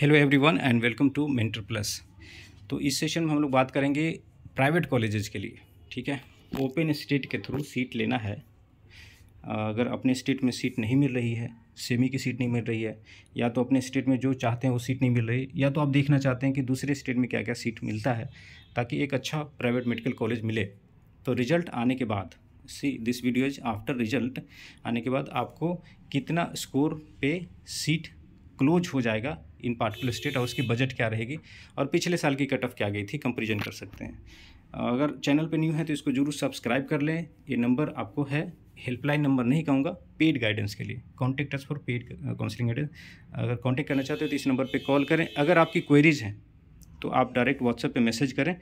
hello everyone and welcome to mentor plus तो इस session में हम लोग बात करेंगे प्राइवेट कॉलेजेस के लिए ठीक है ओपन स्टेट के थ्रू सीट लेना है अगर अपने स्टेट में सीट नहीं मिल रही है सेमी की सीट नहीं मिल रही है या तो अपने स्टेट में जो चाहते हैं वो सीट नहीं मिल रही या तो आप देखना चाहते हैं कि दूसरे स्टेट में क्या क्या सीट मिलता है ताकि एक अच्छा प्राइवेट मेडिकल कॉलेज मिले तो रिजल्ट आने के बाद see this video is after result आने के बाद आपको कितना स्कोर पे सीट क्लोज हो जाएगा इन पार्टिकुलर स्टेट और उसकी बजट क्या रहेगी और पिछले साल की कट ऑफ क्या गई थी कंपेरिजन कर सकते हैं अगर चैनल पर न्यू है तो इसको जरूर सब्सक्राइब कर लें ये नंबर आपको है हेल्पलाइन नंबर नहीं कहूँगा पेड गाइडेंस के लिए contact us for paid counselling guidance अगर कॉन्टेक्ट करना चाहते हो तो इस नंबर पे कॉल करें अगर आपकी क्वेरीज हैं तो आप डायरेक्ट व्हाट्सएप पे मैसेज करें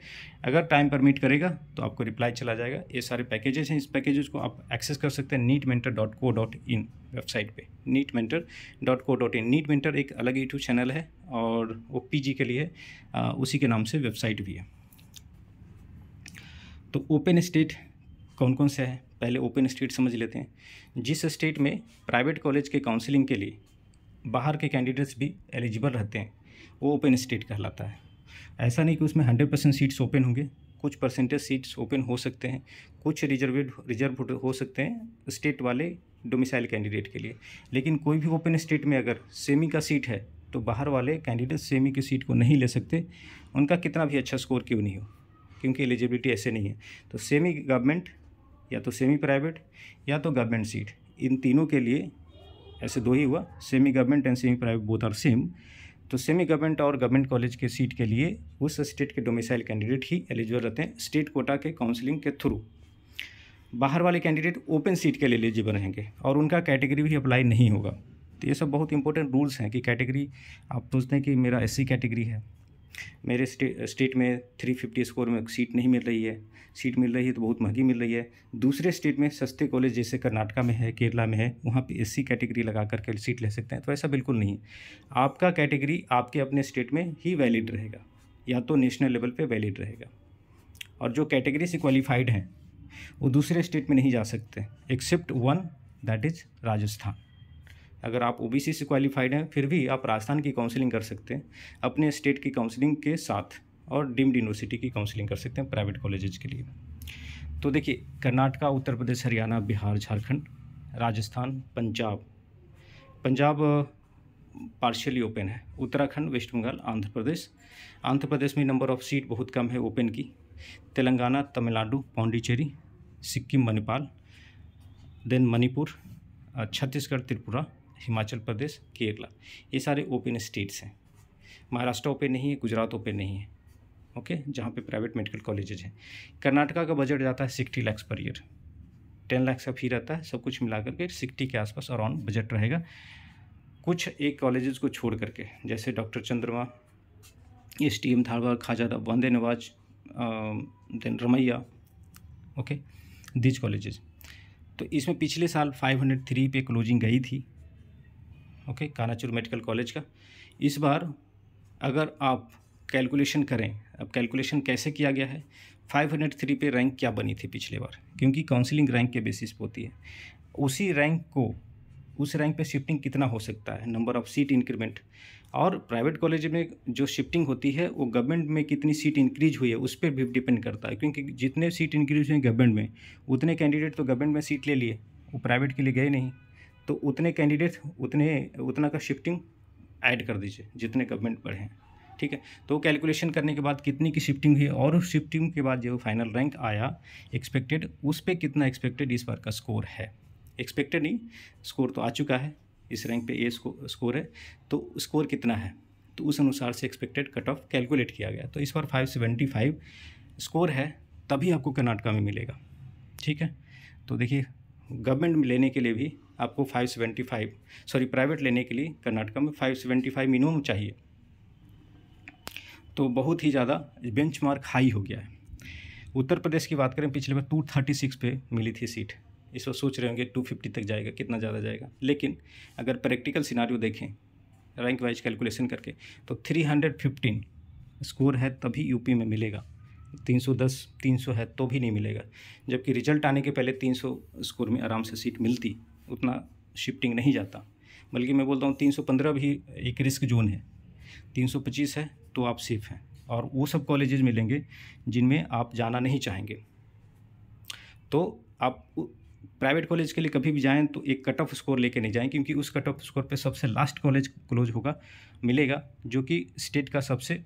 अगर टाइम परमिट करेगा तो आपको रिप्लाई चला जाएगा ये सारे पैकेजेस हैं इस पैकेजेस को आप एक्सेस कर सकते हैं NEET mentor dot co dot in website पे NEET mentor dot co dot in NEET mentor एक अलग यूट्यूब चैनल है और वो पी के लिए आ, उसी के नाम से वेबसाइट भी है तो ओपन स्टेट कौन कौन से हैं पहले ओपन स्टेट समझ लेते हैं जिस स्टेट में प्राइवेट कॉलेज के काउंसिलिंग के लिए बाहर के कैंडिडेट्स भी एलिजिबल रहते हैं वो ओपन स्टेट कहलाता है ऐसा नहीं कि उसमें हंड्रेड परसेंट सीट्स ओपन होंगे कुछ परसेंटेज सीट्स ओपन हो सकते हैं कुछ रिजर्वेड रिजर्व हो सकते हैं स्टेट वाले डोमिसाइल कैंडिडेट के लिए लेकिन कोई भी ओपन स्टेट में अगर सेमी का सीट है तो बाहर वाले कैंडिडेट सेमी की सीट को नहीं ले सकते उनका कितना भी अच्छा स्कोर क्यों नहीं हो क्योंकि एलिजिबिलिटी ऐसे नहीं है तो सेमी गवर्नमेंट या तो सेमी प्राइवेट या तो गवर्नमेंट सीट इन तीनों के लिए ऐसे दो ही हुआ semi government and semi private both are same तो सेमी गवर्नमेंट और गवर्नमेंट कॉलेज के सीट के लिए उस स्टेट के डोमिसाइल कैंडिडेट ही एलिजिबल रहते हैं स्टेट कोटा के काउंसलिंग के थ्रू बाहर वाले कैंडिडेट ओपन सीट के लिए एलिजिबल रहेंगे और उनका कैटेगरी भी अप्लाई नहीं होगा तो ये सब बहुत इंपॉर्टेंट रूल्स हैं कि कैटेगरी आप सोचते हैं कि मेरा एस कैटेगरी है मेरे स्टेट में 350 स्कोर में सीट नहीं मिल रही है सीट मिल रही है तो बहुत महंगी मिल रही है दूसरे स्टेट में सस्ते कॉलेज जैसे कर्नाटका में है केरला में है वहाँ पे एससी कैटेगरी लगा करके सीट ले सकते हैं तो ऐसा बिल्कुल नहीं है आपका कैटेगरी आपके अपने स्टेट में ही वैलिड रहेगा या तो नेशनल लेवल पर वैलिड रहेगा और जो कैटेगरी से क्वालिफाइड हैं वो दूसरे स्टेट में नहीं जा सकते except one that is Rajasthan अगर आप ओ से क्वालिफाइड हैं फिर भी आप राजस्थान की काउंसलिंग कर सकते हैं अपने स्टेट की काउंसलिंग के साथ और डीम्ड यूनिवर्सिटी की काउंसलिंग कर सकते हैं प्राइवेट कॉलेजेज के लिए तो देखिए कर्नाटका उत्तर प्रदेश हरियाणा बिहार झारखंड राजस्थान पंजाब पंजाब पार्शियली ओपन है उत्तराखंड वेस्ट बंगाल आंध्र प्रदेश आंध्र प्रदेश में नंबर ऑफ सीट बहुत कम है ओपन की तेलंगाना तमिलनाडु पौंडीचेरी सिक्किम मणिपाल देन मणिपुर छत्तीसगढ़ त्रिपुरा हिमाचल प्रदेश केरला ये सारे ओपन स्टेट्स हैं महाराष्ट्र ओपन नहीं है गुजरात ओपन नहीं है ओके जहाँ पे प्राइवेट मेडिकल कॉलेजेज हैं कर्नाटका का बजट जाता है sixty lakhs per year ten lakhs का फी रहता है सब कुछ मिला करके सिक्सटी के आसपास अराउंड बजट रहेगा कुछ एक कॉलेजेस को छोड़ करके जैसे doctor Chandramma S T M Dharwad Khajada Bande Nawaz then Ramaiah okay these colleges तो इसमें पिछले साल 503 पे क्लोजिंग गई थी ओके कानाचूर मेडिकल कॉलेज का इस बार अगर आप कैलकुलेशन करें अब कैलकुलेशन कैसे किया गया है 503 पे रैंक क्या बनी थी पिछले बार क्योंकि काउंसलिंग रैंक के बेसिस पर होती है उसी रैंक को उस रैंक पे शिफ्टिंग कितना हो सकता है नंबर ऑफ़ सीट इंक्रीमेंट और प्राइवेट कॉलेज में जो शिफ्टिंग होती है वो गवर्नमेंट में कितनी सीट इंक्रीज हुई है उस पर भी डिपेंड करता है क्योंकि जितने सीट इंक्रीज हुई गवर्नमेंट में उतने कैंडिडेट तो गवर्नमेंट में सीट ले लिए वो प्राइवेट के लिए गए नहीं तो उतने कैंडिडेट उतने उतना का शिफ्टिंग ऐड कर दीजिए जितने गवर्नमेंट पर हैं ठीक है तो कैलकुलेशन करने के बाद कितनी की शिफ्टिंग हुई और उस शिफ्टिंग के बाद जो फाइनल रैंक आया एक्सपेक्टेड उस पर कितना एक्सपेक्टेड इस बार का स्कोर है एक्सपेक्टेड नहीं स्कोर तो आ चुका है इस रैंक पे ए स्कोर है तो स्कोर कितना है तो उस अनुसार से एक्सपेक्टेड कट ऑफ कैलकुलेट किया गया तो इस बार फाइव सेवेंटी फाइव स्कोर है तभी आपको कर्नाटका में मिलेगा ठीक है तो देखिए गवर्नमेंट लेने के लिए भी आपको five seventy five sorry private लेने के लिए कर्नाटका में फाइव सेवेंटी फाइव मिनिमम चाहिए तो बहुत ही ज़्यादा बेंच मार्क हाई हो गया है उत्तर प्रदेश की बात करें पिछले बार टू थर्टी सिक्स पे मिली थी सीट इस वक्त सोच रहे होंगे टू फिफ्टी तक जाएगा कितना ज़्यादा जाएगा लेकिन अगर प्रैक्टिकल सिनारियों देखें रैंक वाइज कैलकुलेशन करके तो थ्री हंड्रेड फिफ्टीन स्कोर है तभी यूपी में मिलेगा तीन सौ दस तीन सौ है तो भी नहीं मिलेगा जबकि रिजल्ट आने के पहले तीन सौ स्कोर में आराम से सीट मिलती उतना शिफ्टिंग नहीं जाता बल्कि मैं बोलता हूँ 315 भी एक रिस्क जोन है 325 है तो आप सेफ़ हैं और वो सब कॉलेजेस मिलेंगे जिनमें आप जाना नहीं चाहेंगे तो आप प्राइवेट कॉलेज के लिए कभी भी जाएँ तो एक कट ऑफ स्कोर लेके नहीं जाएँ क्योंकि उस कट ऑफ स्कोर पे सबसे लास्ट कॉलेज क्लोज होगा मिलेगा जो कि स्टेट का सबसे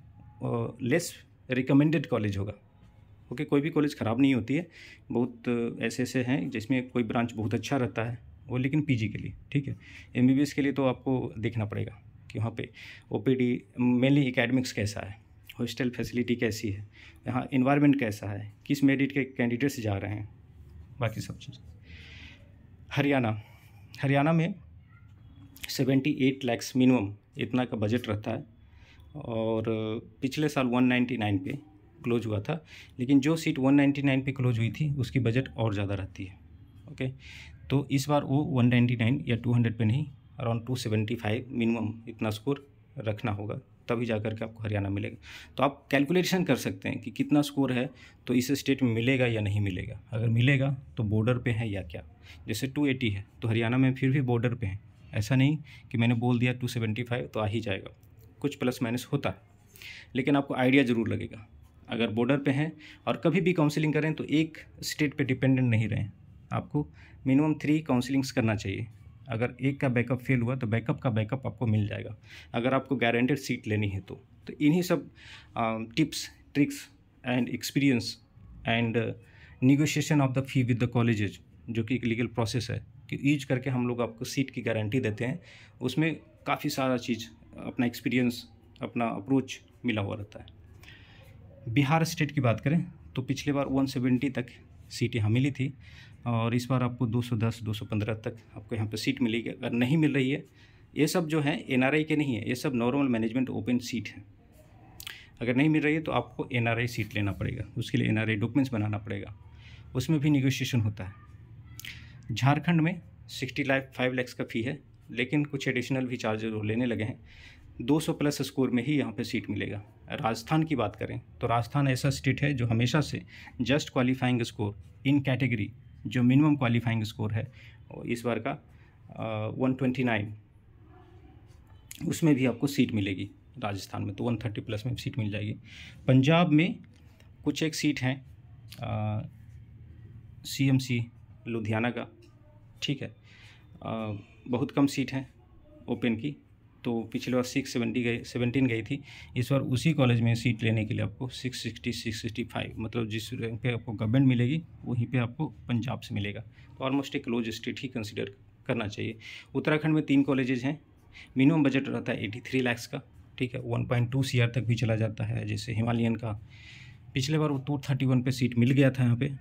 लेस रिकमेंडेड कॉलेज होगा ओके okay, कोई भी कॉलेज ख़राब नहीं होती है बहुत ऐसे ऐसे हैं जिसमें कोई ब्रांच बहुत अच्छा रहता है वो लेकिन पीजी के लिए ठीक है एमबीबीएस के लिए तो आपको देखना पड़ेगा कि वहाँ पे ओपीडी मेनली एकेडमिक्स कैसा है हॉस्टल फैसिलिटी कैसी है यहाँ इन्वायरमेंट कैसा है किस मेरिट के कैंडिडेट्स जा रहे हैं बाकी सब चीज़ हरियाणा हरियाणा में सेवेंटी एट लैक्स मिनिमम इतना का बजट रहता है और पिछले साल वन नाइन्टी नाइन पे क्लोज हुआ था लेकिन जो सीट वन नाइन्टी नाइन पे क्लोज हुई थी उसकी बजट और ज़्यादा रहती है ओके तो इस बार वो 199 या 200 पे नहीं अराउंड 275 मिनिमम इतना स्कोर रखना होगा तभी जा करके आपको हरियाणा मिलेगा तो आप कैलकुलेशन कर सकते हैं कि कितना स्कोर है तो इस स्टेट में मिलेगा या नहीं मिलेगा अगर मिलेगा तो बॉर्डर पे है या क्या जैसे 280 है तो हरियाणा में फिर भी बॉर्डर पे है ऐसा नहीं कि मैंने बोल दिया 275 तो आ ही जाएगा कुछ प्लस माइनस होता है लेकिन आपको आइडिया ज़रूर लगेगा अगर बॉर्डर पे हैं और कभी भी काउंसिलिंग करें तो एक स्टेट पे डिपेंडेंट नहीं रहें आपको मिनिमम थ्री काउंसलिंग्स करना चाहिए अगर एक का बैकअप फेल हुआ तो बैकअप का बैकअप आपको मिल जाएगा अगर आपको गारंटेड सीट लेनी है तो तो इन्हीं सब tips tricks and experience and negotiation of the fee with the colleges जो कि एक लीगल प्रोसेस है कि यूज करके हम लोग आपको सीट की गारंटी देते हैं उसमें काफ़ी सारा चीज़ अपना एक्सपीरियंस अपना अप्रोच मिला हुआ रहता है बिहार स्टेट की बात करें तो पिछले बार 170 तक सीटें हमें मिली थी और इस बार आपको 210 215 तक आपको यहाँ पर सीट मिलेगी अगर नहीं मिल रही है ये सब जो है एन के नहीं है ये सब नॉर्मल मैनेजमेंट ओपन सीट है अगर नहीं मिल रही है तो आपको एन सीट लेना पड़ेगा उसके लिए एन डॉक्यूमेंट्स बनाना पड़ेगा उसमें भी निगोशिएशन होता है झारखंड में सिक्सटी लाख फाइव लैक्स का फ़ी है लेकिन कुछ एडिशनल भी चार्जेज लेने लगे हैं 200 प्लस स्कोर में ही यहाँ पे सीट मिलेगा राजस्थान की बात करें तो राजस्थान ऐसा स्टेट है जो हमेशा से just qualifying score in category जो मिनिमम क्वालिफाइंग स्कोर है इस बार का वन ट्वेंटी नाइन उसमें भी आपको सीट मिलेगी राजस्थान में तो वन थर्टी प्लस में सीट मिल जाएगी पंजाब में कुछ एक सीट हैं सी एम सी लुधियाना का ठीक है आ, बहुत कम सीट हैं ओपन की तो पिछले बार सिक्स सेवेंटी गई सेवेंटीन गई थी इस बार उसी कॉलेज में सीट लेने के लिए आपको six sixty six sixty five मतलब जिस रैंक पे आपको गवर्नमेंट मिलेगी वहीं पे आपको पंजाब से मिलेगा तो ऑलमोस्ट एक क्लोज स्टेट ही कंसिडर करना चाहिए उत्तराखंड में तीन कॉलेजेज हैं मिनिमम बजट रहता है एटी थ्री लैक्स का ठीक है one point two C R तक भी चला जाता है जैसे हिमालयन का पिछले बार वो टू थर्टी वन पर सीट मिल गया था यहाँ पर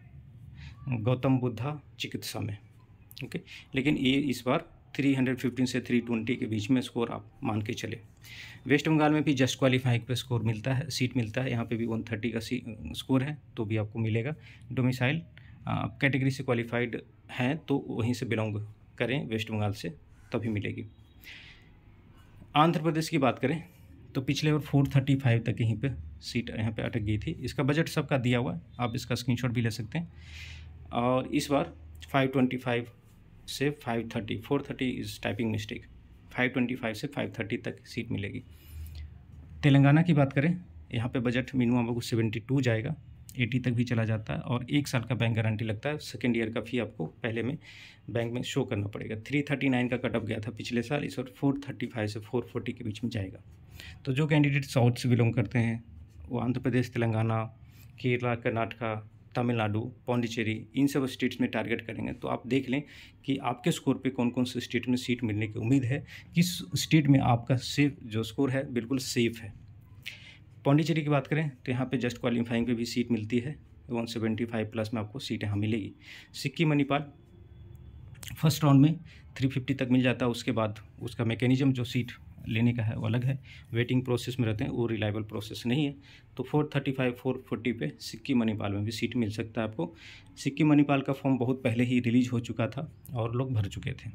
गौतम बुद्धा चिकित्सा में ओके लेकिन ये इस बार 315 से 320 के बीच में स्कोर आप मान के चले वेस्ट बंगाल में भी जस्ट क्वालिफाइंग पे स्कोर मिलता है सीट मिलता है यहाँ पे भी 130 का सी स्कोर है तो भी आपको मिलेगा डोमिसाइल कैटेगरी से क्वालिफाइड हैं तो वहीं से बिलोंग करें वेस्ट बंगाल से तभी मिलेगी आंध्र प्रदेश की बात करें तो पिछले बार फोर थर्टी फाइव तक यहीं पे सीट यहाँ पे अटक गई थी इसका बजट सबका दिया हुआ है आप इसका स्क्रीनशॉट भी ले सकते हैं और इस बार फाइव ट्वेंटी फाइव से five thirty four thirty is typing mistake five twenty five से फाइव थर्टी तक सीट मिलेगी तेलंगाना की बात करें यहाँ पे बजट मिनिमम आपको सेवेंटी टू जाएगा एटी तक भी चला जाता है और एक साल का बैंक गारंटी लगता है सेकेंड ईयर का फी आपको पहले में बैंक में शो करना पड़ेगा थ्री थर्टी नाइन का कट ऑफ गया था पिछले साल इस और फोर थर्टी फाइव से फोर फोर्टी के बीच में जाएगा तो जो कैंडिडेट साउथ से बिलोंग करते हैं वो आंध्र प्रदेश तेलंगाना केरला कर्नाटका तमिलनाडु पौंडीचेरी इन सब स्टेट्स में टारगेट करेंगे तो आप देख लें कि आपके स्कोर पे कौन कौन से स्टेट में सीट मिलने की उम्मीद है किस स्टेट में आपका सेफ जो स्कोर है बिल्कुल सेफ है पौंडीचेरी की बात करें तो यहाँ पे जस्ट क्वालिफाइंग पे भी सीट मिलती है वन सेवेंटी फाइव प्लस में आपको सीट यहाँ मिलेगी सिक्किम मणिपाल फर्स्ट राउंड में फिफ्टी तक मिल जाता है उसके बाद उसका मैकेनिज्म जो सीट लेने का है वो अलग है वेटिंग प्रोसेस में रहते हैं वो रिलायबल प्रोसेस नहीं है तो four thirty five four forty पे सिक्की मणिपाल में भी सीट मिल सकता है आपको सिक्की मणिपाल का फॉर्म बहुत पहले ही रिलीज हो चुका था और लोग भर चुके थे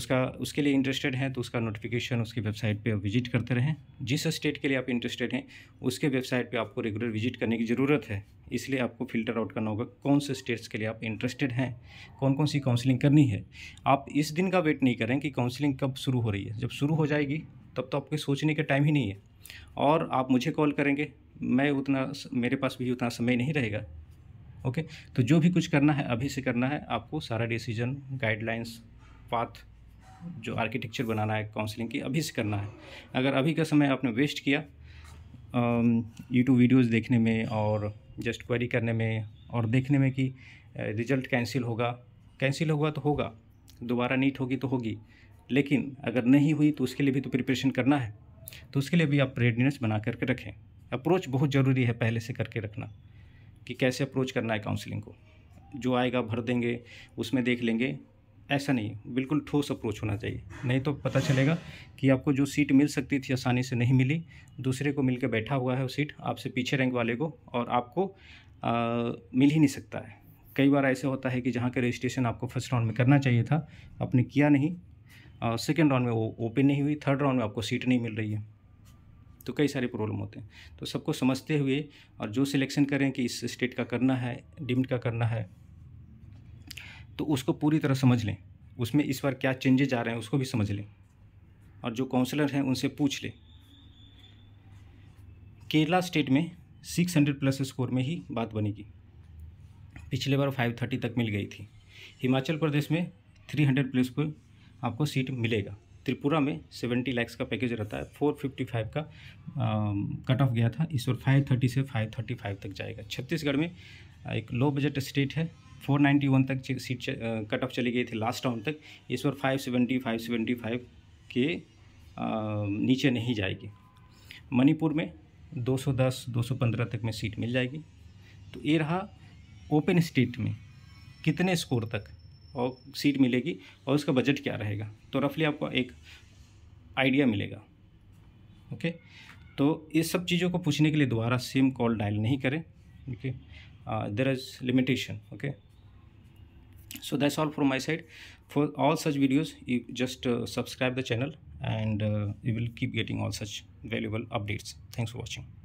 उसका उसके लिए इंटरेस्टेड हैं तो उसका नोटिफिकेशन उसकी वेबसाइट पे विजिट करते रहें जिस स्टेट के लिए आप इंटरेस्टेड हैं उसके वेबसाइट पे आपको रेगुलर विजिट करने की ज़रूरत है इसलिए आपको फिल्टर आउट करना होगा कौन से स्टेट्स के लिए आप इंटरेस्टेड हैं कौन कौन सी काउंसलिंग करनी है आप इस दिन का वेट नहीं करें कि काउंसलिंग कब शुरू हो रही है जब शुरू हो जाएगी तब तो आपके सोचने का टाइम ही नहीं है और आप मुझे कॉल करेंगे मैं उतना मेरे पास भी उतना समय नहीं रहेगा ओके तो जो भी कुछ करना है अभी से करना है आपको सारा डिसीजन गाइडलाइंस पाथ जो आर्किटेक्चर बनाना है काउंसलिंग की अभी से करना है अगर अभी का समय आपने वेस्ट किया यूट्यूब वीडियोस देखने में और जस्ट क्वेरी करने में और देखने में कि रिजल्ट कैंसिल होगा कैंसिल होगा तो होगा दोबारा नीट होगी तो होगी लेकिन अगर नहीं हुई तो उसके लिए भी तो प्रिपरेशन करना है तो उसके लिए भी आप रेडनेस बना करके रखें अप्रोच बहुत ज़रूरी है पहले से करके रखना कि कैसे अप्रोच करना है काउंसलिंग को जो आएगा भर देंगे उसमें देख लेंगे ऐसा नहीं बिल्कुल ठोस अप्रोच होना चाहिए नहीं तो पता चलेगा कि आपको जो सीट मिल सकती थी आसानी से नहीं मिली दूसरे को मिल बैठा हुआ है वो सीट आपसे पीछे रैंक वाले को और आपको आ, मिल ही नहीं सकता है कई बार ऐसे होता है कि जहाँ का रजिस्ट्रेशन आपको फर्स्ट राउंड में करना चाहिए था आपने किया नहीं सेकेंड राउंड में वो ओपन नहीं हुई थर्ड राउंड में आपको सीट नहीं मिल रही है तो कई सारे प्रॉब्लम होते हैं तो सबको समझते हुए और जो सिलेक्शन करें कि इस स्टेट का करना है डिम्ड का करना है तो उसको पूरी तरह समझ लें उसमें इस बार क्या चेंजेज आ रहे हैं उसको भी समझ लें और जो काउंसलर हैं उनसे पूछ लें केरला स्टेट में 600 प्लस स्कोर में ही बात बनेगी पिछले बार 530 तक मिल गई थी हिमाचल प्रदेश में 300 प्लस पर आपको सीट मिलेगा त्रिपुरा में 70 लैक्स का पैकेज रहता है 455 का कट ऑफ गया था इस बार 530 से 535 तक जाएगा छत्तीसगढ़ में एक लो बजट स्टेट है फोर नाइन्टी वन तक सीट कट ऑफ चली गई थी लास्ट राउंड तक इस बार five seventy five seventy five के नीचे नहीं जाएगी मणिपुर में दो दो सौ दस सौ पंद्रह तक में सीट मिल जाएगी तो ये रहा ओपन स्टेट में कितने स्कोर तक और सीट मिलेगी और उसका बजट क्या रहेगा तो रफली आपको एक आइडिया मिलेगा ओके तो ये सब चीज़ों को पूछने के लिए दोबारा सेम कॉल डायल नहीं करें okay there is limitation okay so that's all from my side for all such videos you just uh, subscribe the channel and uh, you will keep getting all such valuable updates thanks for watching